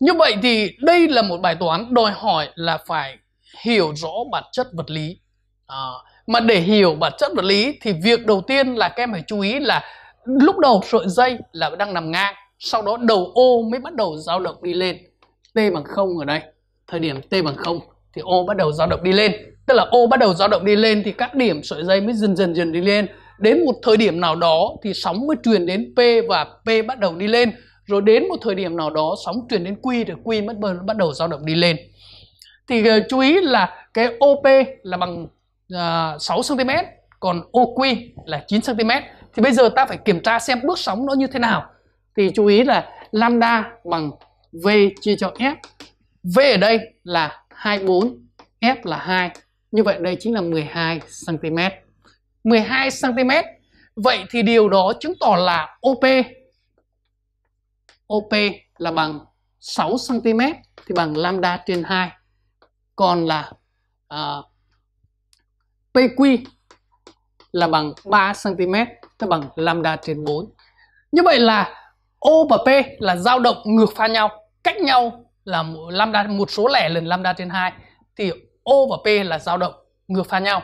Như vậy thì đây là một bài toán đòi hỏi là phải hiểu rõ bản chất vật lý. À, mà để hiểu bản chất vật lý thì việc đầu tiên là các em phải chú ý là lúc đầu sợi dây là đang nằm ngang, sau đó đầu ô mới bắt đầu dao động đi lên. T bằng 0 ở đây, thời điểm T bằng 0 thì ô bắt đầu dao động đi lên. Tức là ô bắt đầu dao động đi lên thì các điểm sợi dây mới dần dần dần đi lên. Đến một thời điểm nào đó thì sóng mới truyền đến P và P bắt đầu đi lên rồi đến một thời điểm nào đó sóng truyền đến quy rồi Q bắt bắt đầu dao động đi lên thì uh, chú ý là cái OP là bằng uh, 6 cm còn OQ là 9 cm thì bây giờ ta phải kiểm tra xem bước sóng nó như thế nào thì chú ý là lambda bằng V chia cho F V ở đây là 24 F là 2 như vậy đây chính là 12 cm 12 cm vậy thì điều đó chứng tỏ là OP OP là bằng 6 cm thì bằng lambda trên 2. Còn là uh, à, PQ là bằng 3 cm tức bằng lambda trên 4. Như vậy là O và P là dao động ngược pha nhau, cách nhau là lambda một số lẻ lần lambda trên 2 thì O và P là dao động ngược pha nhau.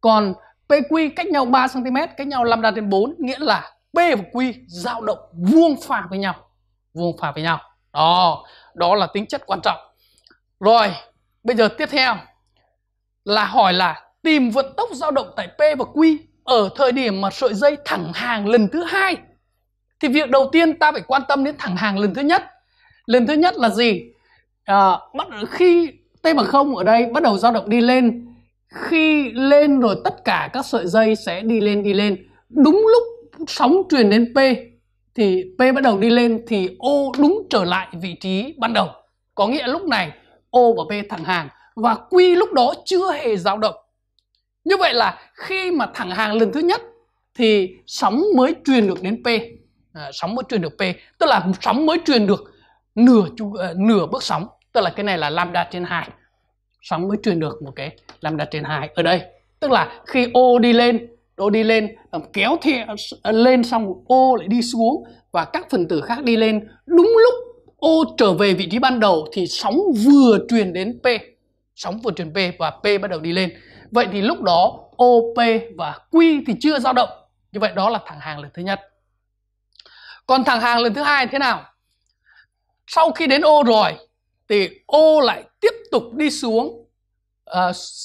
Còn PQ cách nhau 3 cm, cách nhau lambda trên 4 nghĩa là P và Q dao động vuông pha với nhau vuông phạt với nhau đó đó là tính chất quan trọng rồi bây giờ tiếp theo là hỏi là tìm vận tốc dao động tại P và Q ở thời điểm mà sợi dây thẳng hàng lần thứ hai thì việc đầu tiên ta phải quan tâm đến thẳng hàng lần thứ nhất lần thứ nhất là gì à, bắt khi t bằng không ở đây bắt đầu dao động đi lên khi lên rồi tất cả các sợi dây sẽ đi lên đi lên đúng lúc sóng truyền đến p thì P bắt đầu đi lên thì O đúng trở lại vị trí ban đầu. Có nghĩa lúc này O và P thẳng hàng và Q lúc đó chưa hề dao động. Như vậy là khi mà thẳng hàng lần thứ nhất thì sóng mới truyền được đến P. À, sóng mới truyền được P, tức là sóng mới truyền được nửa uh, nửa bước sóng, tức là cái này là lambda trên 2. Sóng mới truyền được một cái lambda trên 2 ở đây. Tức là khi O đi lên tôi đi lên ờ, kéo theo ờ, ờ, lên xong ô lại đi xuống và các phần tử khác đi lên đúng lúc ô trở về vị trí ban đầu thì sóng vừa truyền đến p sóng vừa truyền p và p bắt đầu đi lên vậy thì lúc đó op và q thì chưa dao động như vậy đó là thẳng hàng lần thứ nhất còn thẳng hàng lần thứ hai thế nào sau khi đến ô rồi thì ô lại tiếp tục đi xuống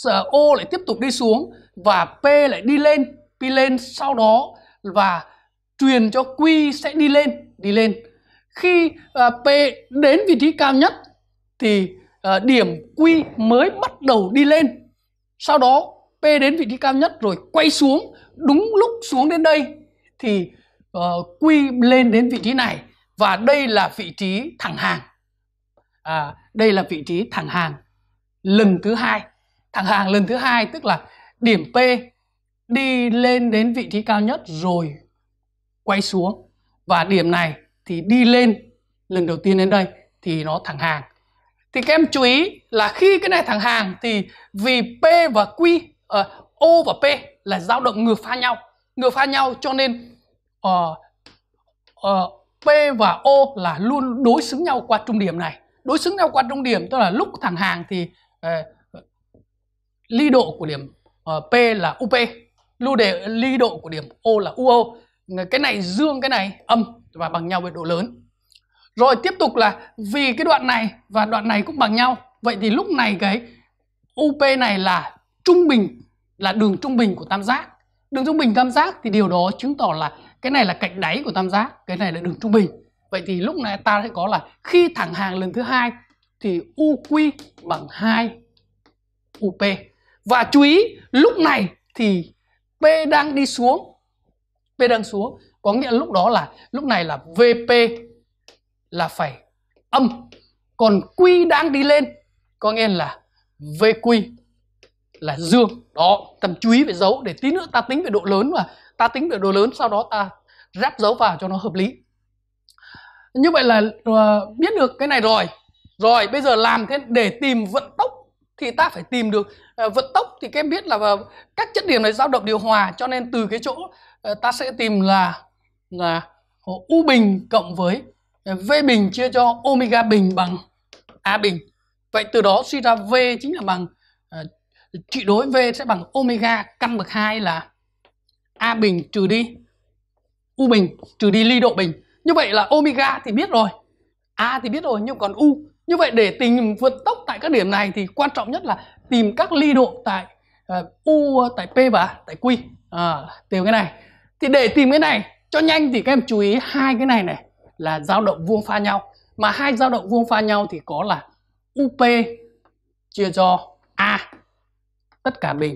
uh, lại tiếp tục đi xuống và p lại đi lên pi lên sau đó và truyền cho q sẽ đi lên đi lên khi uh, p đến vị trí cao nhất thì uh, điểm q mới bắt đầu đi lên sau đó p đến vị trí cao nhất rồi quay xuống đúng lúc xuống đến đây thì uh, q lên đến vị trí này và đây là vị trí thẳng hàng à, đây là vị trí thẳng hàng lần thứ hai thẳng hàng lần thứ hai tức là điểm p đi lên đến vị trí cao nhất rồi quay xuống và điểm này thì đi lên lần đầu tiên đến đây thì nó thẳng hàng thì các em chú ý là khi cái này thẳng hàng thì vì P và Q uh, O và P là dao động ngược pha nhau ngược pha nhau cho nên uh, uh, P và O là luôn đối xứng nhau qua trung điểm này đối xứng nhau qua trung điểm tức là lúc thẳng hàng thì uh, ly độ của điểm uh, P là UP lưu đề ly độ của điểm O là UO cái này dương cái này âm và bằng nhau với độ lớn rồi tiếp tục là vì cái đoạn này và đoạn này cũng bằng nhau vậy thì lúc này cái UP này là trung bình là đường trung bình của tam giác đường trung bình tam giác thì điều đó chứng tỏ là cái này là cạnh đáy của tam giác cái này là đường trung bình vậy thì lúc này ta sẽ có là khi thẳng hàng lần thứ hai thì UQ bằng 2 UP và chú ý lúc này thì P đang đi xuống P đang xuống có nghĩa lúc đó là lúc này là VP là phải âm còn Q đang đi lên có nghĩa là VQ là dương đó tầm chú ý về dấu để tí nữa ta tính về độ lớn mà ta tính về độ lớn sau đó ta ráp dấu vào cho nó hợp lý như vậy là uh, biết được cái này rồi rồi bây giờ làm thế để tìm vận tốc thì ta phải tìm được ờ, vận tốc thì các em biết là ờ, các chất điểm này dao động điều hòa cho nên từ cái chỗ ờ, ta sẽ tìm là là u bình cộng với v bình chia cho omega bình bằng a bình vậy từ đó suy ra v chính là bằng trị đối v sẽ bằng omega căn bậc 2 là a bình trừ đi u bình trừ đi ly độ bình như vậy là omega thì biết rồi a thì biết rồi nhưng còn u như vậy để tìm vận tốc tại các điểm này thì quan trọng nhất là tìm các ly độ tại uh, u tại p và tại q à, tìm cái này thì để tìm cái này cho nhanh thì các em chú ý hai cái này này là dao động vuông pha nhau mà hai dao động vuông pha nhau thì có là up chia cho a tất cả bình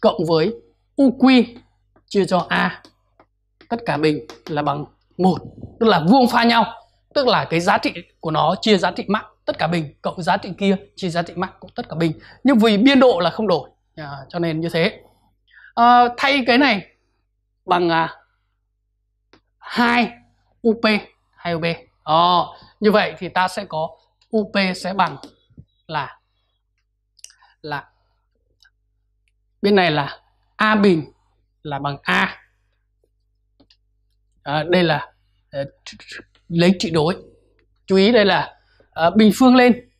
cộng với uq chia cho a tất cả bình là bằng một tức là vuông pha nhau tức là cái giá trị của nó chia giá trị mắc tất cả bình cộng giá trị kia chia giá trị mắc cũng tất cả bình nhưng vì biên độ là không đổi à, cho nên như thế à, thay cái này bằng à, 2 up 2 up à, như vậy thì ta sẽ có up sẽ bằng là là bên này là a bình là bằng a à, đây là ờ, lấy trị đối chú ý đây là uh, bình phương lên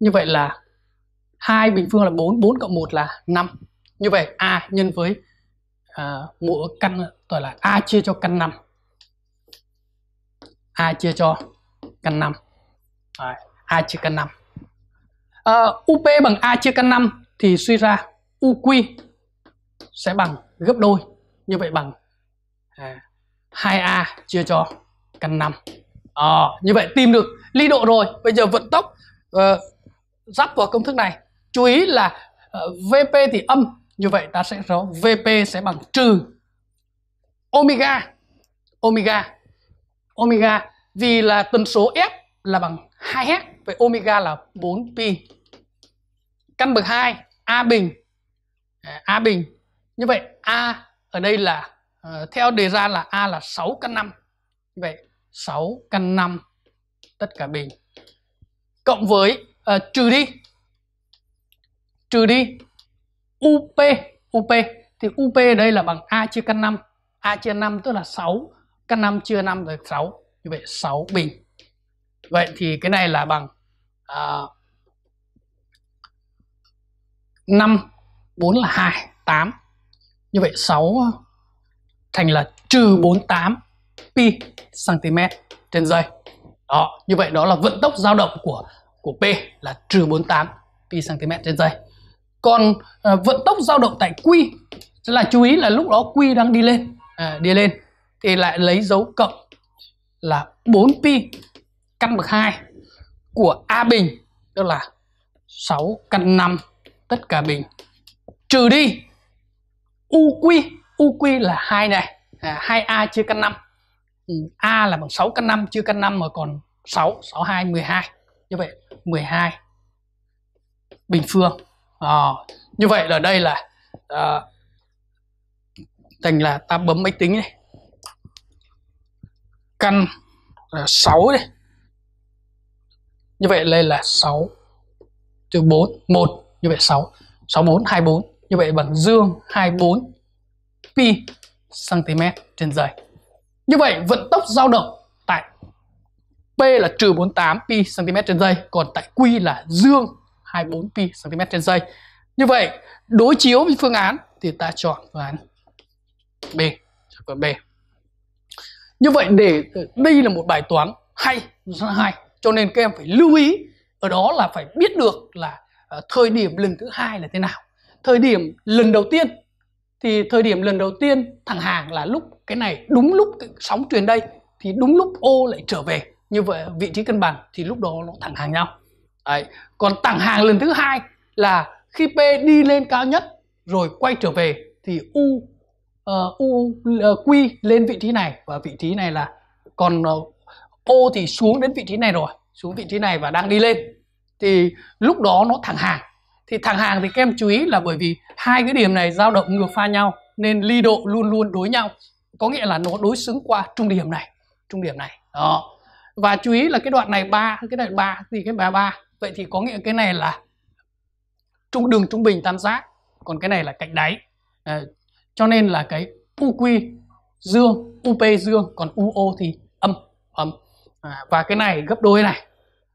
như vậy là hai bình phương là 4 4 cộng 1 là 5 như vậy a nhân với uh, ờ, mỗi căn gọi là a chia cho căn 5 a chia cho căn 5 Đấy, a chia căn 5 uh, UP bằng a chia căn 5 thì suy ra UQ sẽ bằng gấp đôi như vậy bằng à, 2a chia cho căn 5 à, ờ, như vậy tìm được ly độ rồi bây giờ vận tốc uh, vào công thức này chú ý là uh, ờ, VP thì âm như vậy ta sẽ có VP sẽ bằng trừ omega omega omega vì là tần số F là bằng 2 h vậy omega là 4 pi căn bậc 2 A bình A bình như vậy A ở đây là uh, theo đề ra là A là 6 căn 5 Vậy 6 căn 5 tất cả bình cộng với uh, trừ đi trừ đi UP UP thì UP đây là bằng A chia căn 5 A chia 5 tức là 6 căn 5 chia 5 là 6 như vậy 6 bình vậy thì cái này là bằng uh, 5 4 là 2 8 như vậy 6 thành là trừ 48 pi cm trên giây đó như vậy đó là vận tốc dao động của của p là trừ 48 pi cm trên giây còn à, vận tốc dao động tại q là chú ý là lúc đó q đang đi lên à, đi lên thì lại lấy dấu cộng là 4 pi căn bậc 2 của a bình tức là 6 căn 5 tất cả bình trừ đi uq uq là 2 này à, 2a chia căn 5 Ừ, A là bằng 6 căn 5 chưa căn 5 mà còn 6 6 2 12 như vậy 12 bình phương à, như vậy là đây là à, thành là ta bấm máy tính này căn là 6 đây như vậy đây là 6 từ 4 1 như vậy 6 64 24 như vậy bằng dương 24 pi cm trên giày như vậy vận tốc dao động tại P là trừ 48 pi cm trên giây, còn tại Q là dương 24 pi cm trên giây. Như vậy đối chiếu với phương án thì ta chọn phương án B, chọn B. Như vậy để đây là một bài toán hay rất hay, cho nên các em phải lưu ý ở đó là phải biết được là ờ, thời điểm lần thứ hai là thế nào. Thời điểm lần đầu tiên thì thời điểm lần đầu tiên thẳng hàng là lúc cái này đúng lúc sóng truyền đây thì đúng lúc ô lại trở về như vậy vị trí cân bằng thì lúc đó nó thẳng hàng nhau Đấy. còn thẳng hàng lần thứ hai là khi p đi lên cao nhất rồi quay trở về thì u uh, u uh, q lên vị trí này và vị trí này là còn uh, o thì xuống đến vị trí này rồi xuống vị trí này và đang đi lên thì lúc đó nó thẳng hàng thì thẳng hàng thì các em chú ý là bởi vì hai cái điểm này dao động ngược pha nhau nên ly độ luôn luôn đối nhau có nghĩa là nó đối xứng qua trung điểm này trung điểm này đó và chú ý là cái đoạn này ba cái đoạn ba thì cái ba ba vậy thì có nghĩa cái này là trung đường trung bình tam giác còn cái này là cạnh đáy à, cho nên là cái UQ dương UP dương còn UO thì âm âm à, và cái này gấp đôi này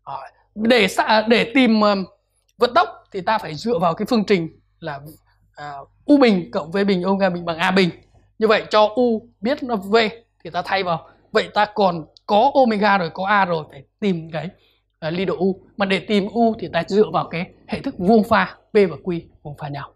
à, để để tìm um, vận tốc thì ta phải dựa vào cái phương trình là à, u bình cộng v bình omega bình bằng a bình như vậy cho u biết nó v thì ta thay vào vậy ta còn có omega rồi có a rồi phải tìm cái uh, ly độ u mà để tìm u thì ta dựa vào cái hệ thức vuông pha p và q vuông pha nhau